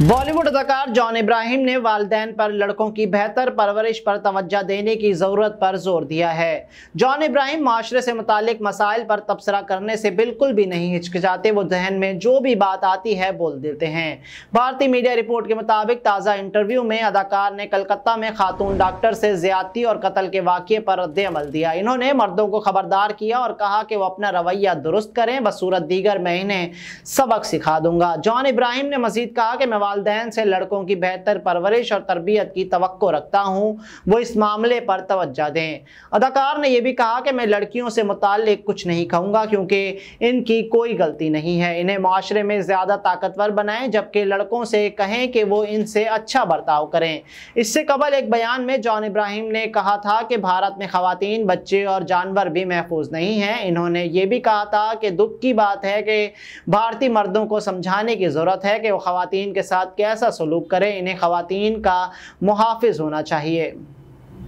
बॉलीवुड अदाकार जॉन इब्राहिम ने वाले पर लड़कों की बेहतर परवरिश पर तवज्जा देने की ज़रूरत पर जोर दिया है जॉन इब्राहिम माशरे से मुतक मसाइल पर तबसरा करने से बिल्कुल भी नहीं हिचकिचाते वो जहन में जो भी बात आती है बोल देते हैं भारतीय मीडिया रिपोर्ट के मुताबिक ताज़ा इंटरव्यू में अदाकार ने कलकत्ता में खातून डॉक्टर से ज्यादती और कत्ल के वाक़े पर रद्दमल दिया इन्होंने मर्दों को खबरदार किया और कहा कि वह अपना रवैया दुरुस्त करें बसूरत दीगर मैं इन्हें सबक सिखा दूंगा जॉन इब्राहिम ने मजीद कहा कि मैं वालदेन से लड़कों की बेहतर परवरिश और तरबियत की तो रखता हूँ वो इस मामले पर तोज्जा दें अदाकार ने यह भी कहा कि मैं लड़कियों से मुतल कुछ नहीं कहूँगा क्योंकि इनकी कोई गलती नहीं है इन्हें माशरे में ज़्यादा ताकतवर बनाएं जबकि लड़कों से कहें कि वो इनसे अच्छा बर्ताव करें इससे कबल एक बयान में जॉन इब्राहिम ने कहा था कि भारत में खातन बच्चे और जानवर भी महफूज नहीं हैं इन्होंने ये भी कहा था कि दुख की बात है कि भारतीय मर्दों को समझाने की ज़रूरत है कि वो खातन के साथ कैसा सलूक करें इन्हें ख़वान का मुहाफ़ होना चाहिए